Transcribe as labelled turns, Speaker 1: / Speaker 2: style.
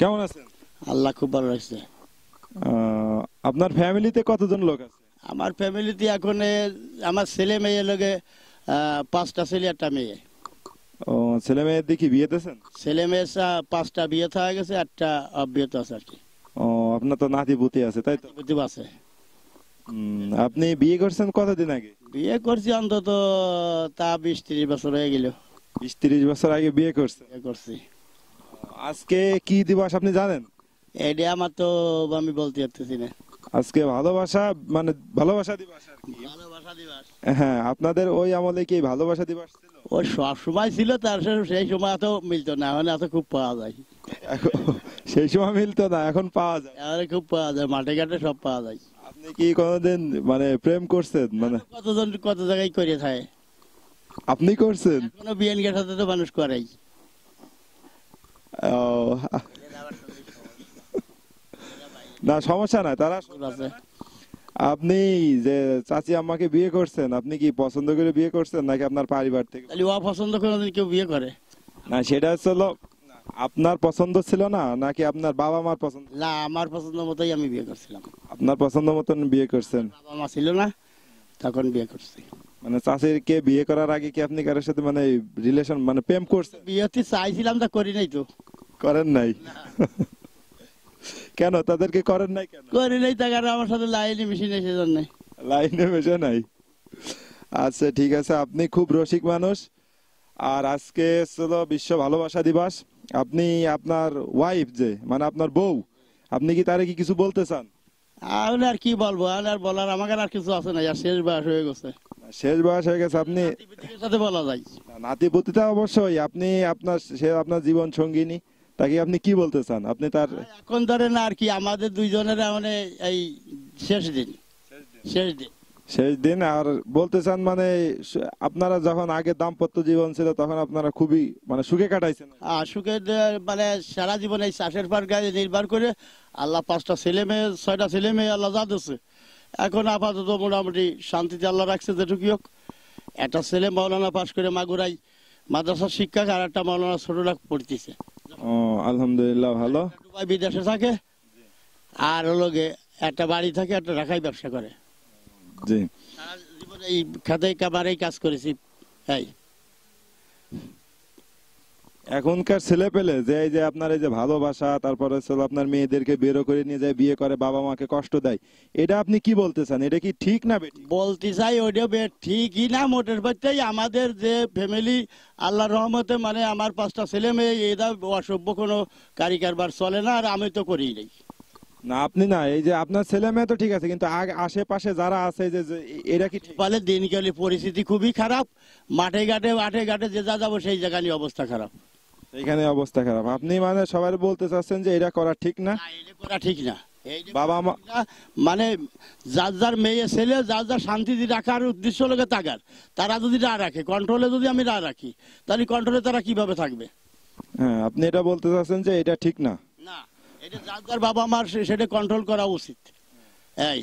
Speaker 1: কেমন আছেন আল্লাহ খুব ভালো রাখছে আপনার ফ্যামিলিতে কতজন লোক আছে আমার ফ্যামিলিতে এখন আমার ছেলে মেয়ে লোকে পাঁচটা ছেলে একটা মেয়ে
Speaker 2: ও ছেলে মেয়ে দেখি বিয়ে দিয়েছেন
Speaker 1: ছেলে মেয়ের পাঁচটা বিয়ে থাকা গেছে একটা অবিয়ে আছে আর কি
Speaker 2: ও আপনার তো নাতি পুতি আছে
Speaker 1: তাই তো পুতি আছে
Speaker 2: আপনি বিয়ে করছেন কতদিন আগে
Speaker 1: বিয়ে করছি অন্তত তা বিশ ত্রিশ বছর হয়ে গেল বিশ ত্রিশ বছর আগে বিয়ে করছে বিয়ে করছি আজকে কি দিবস আপনি জানেন এটা আমার তো আমি বলতে না
Speaker 2: আজকে ভালোবাসা মানে ভালোবাসা
Speaker 1: দিবস আর কি ভালোবাসা
Speaker 2: দিবস হ্যাঁ আপনাদের ওই আমলে কি ভালোবাসা দিবস
Speaker 1: সব সময় ছিল তার সেই সময় মিলতো না এখন এত খুব পাওয়া যায় সেই সময় মিলতো না এখন পাওয়া যায় আরে খুব পাওয়া যায় মাঠে ঘাটে সব পাওয়া যায়
Speaker 2: আপনি কি কোনোদিন মানে প্রেম করছেন মানে
Speaker 1: কতজন কত জায়গায় করে থাকে
Speaker 2: আপনি করছেন
Speaker 1: কোনো বিএনকের সাথে তো মানুষ করাই
Speaker 2: না সমস্যা না
Speaker 1: তারা আছে
Speaker 2: আপনি যে চাচি আম্মাকে বিয়ে করছেন আপনি কি পছন্দ করে বিয়ে করছেন নাকি আপনার পরিবার থেকে
Speaker 1: তাহলে ওয়া পছন্দ করে কেউ বিয়ে করে না সেটা হলো
Speaker 2: আপনার পছন্দ ছিল না নাকি আপনার বাবা মার পছন্দ
Speaker 1: না আমার পছন্দ মতোই আমি বিয়ে করছিলাম
Speaker 2: আপনার পছন্দ মতন বিয়ে করছেন বাবা মা ছিল না তখন বিয়ে করছি মানে চাষির কে বিয়ে করার আগে কি আপনি কারোর সাথে মানে রিলেশন মানে প্রেম করছেন
Speaker 1: বিয়ে চাইছিলাম তা করি নাই তো করেন নাই কেন তাদেরকে করেন নাই করেন আমার সাথে লাইনে মেশিন এসে জন্য লাইনে মেশে নাই আচ্ছা
Speaker 2: ঠিক আছে আপনি খুব রসিক মানুষ আর আজকে বিশ্ব ভালোবাসা দিবস আপনি আপনার ওয়াইফ যে মানে আপনার বউ আপনি কি তারে কি কিছু বলতে চান
Speaker 1: আমি আর কি বলবো আর বলার আমাকে আর কিছু আছে না আর শেষ বয়স হয়ে গেছে
Speaker 2: শেষ বয়স হয়ে গেছে আপনি সাথে বলা যায় নাতিপতিটা অবশ্যই আপনি আপনার সে আপনার জীবন সঙ্গিনী তাকে আপনি কি বলতে চান আপনি তার
Speaker 1: এখন ধরেন আর কি আমাদের দুইজনের মানে এই শেষ দিন শেষ দিন
Speaker 2: শেষ দিন আর বলতে চান মানে আপনারা যখন আগে দাম্পত্য জীবন ছিল তখন আপনারা খুবই মানে সুখে কাটাইছেন
Speaker 1: সুখে মানে সারা জীবন এই চাষের পার গায়ে নির্ভর করে আল্লাহ পাঁচটা ছেলে মেয়ে ছয়টা ছেলে মেয়ে আল্লাহ যা দিচ্ছে এখন আপাতত মোটামুটি শান্তিতে আল্লাহ রাখছে যেটুকুই হোক একটা ছেলে মাওলানা পাশ করে মাগুরাই মাদ্রাসার শিক্ষক আর একটা মাওলানা ছোটরা পড়তেছে
Speaker 2: ও আলহামদুলিল্লাহ ভালো
Speaker 1: বিদেশে থাকে আর হলো একটা বাড়ি থাকে একটা রাখাই ব্যবসা করে জি এই খাতে কামারে কাজ করেছি এই এখনকার ছেলে
Speaker 2: পেলে যে এই যে আপনার এই যে ভালোবাসা তারপরে আপনার মেয়েদেরকে বেরো করে নিয়ে যায় বিয়ে করে বাবা মাকে কষ্ট দেয় এটা আপনি কি বলতে চান এটা কি ঠিক না
Speaker 1: বলতে চাই ওটা ঠিকই না মোটের বাচ্চাই আমাদের যে ফ্যামিলি আল্লাহ রহমতে মানে আমার পাঁচটা ছেলে মেয়ে এটা অসভ্য কোনো কারি কারবার চলে না আর আমি তো করি নাই
Speaker 2: না আপনি না এই যে আপনার ছেলে মেয়ে তো ঠিক আছে কিন্তু আশেপাশে যারা আছে যে
Speaker 1: এরা কি পালে দিনকালে পরিস্থিতি খুবই খারাপ মাঠে ঘাটে মাঠে ঘাটে যে যা যাবো সেই জায়গা নিয়ে অবস্থা খারাপ এখানে অবস্থা
Speaker 2: খারাপ আপনি মানে সবাই বলতে চাচ্ছেন যে এটা করা ঠিক না
Speaker 1: করা ঠিক না বাবা মা মানে যার যার মেয়ে ছেলে যার যার শান্তি রাখার উদ্দেশ্য লোকে তাকার তারা যদি না রাখে কন্ট্রোলে যদি আমি না রাখি তাহলে কন্ট্রোলে তারা কিভাবে থাকবে
Speaker 2: হ্যাঁ আপনি এটা বলতে চাচ্ছেন যে এটা ঠিক না না
Speaker 1: এটা যার যার বাবা মার সেটা কন্ট্রোল করা উচিত এই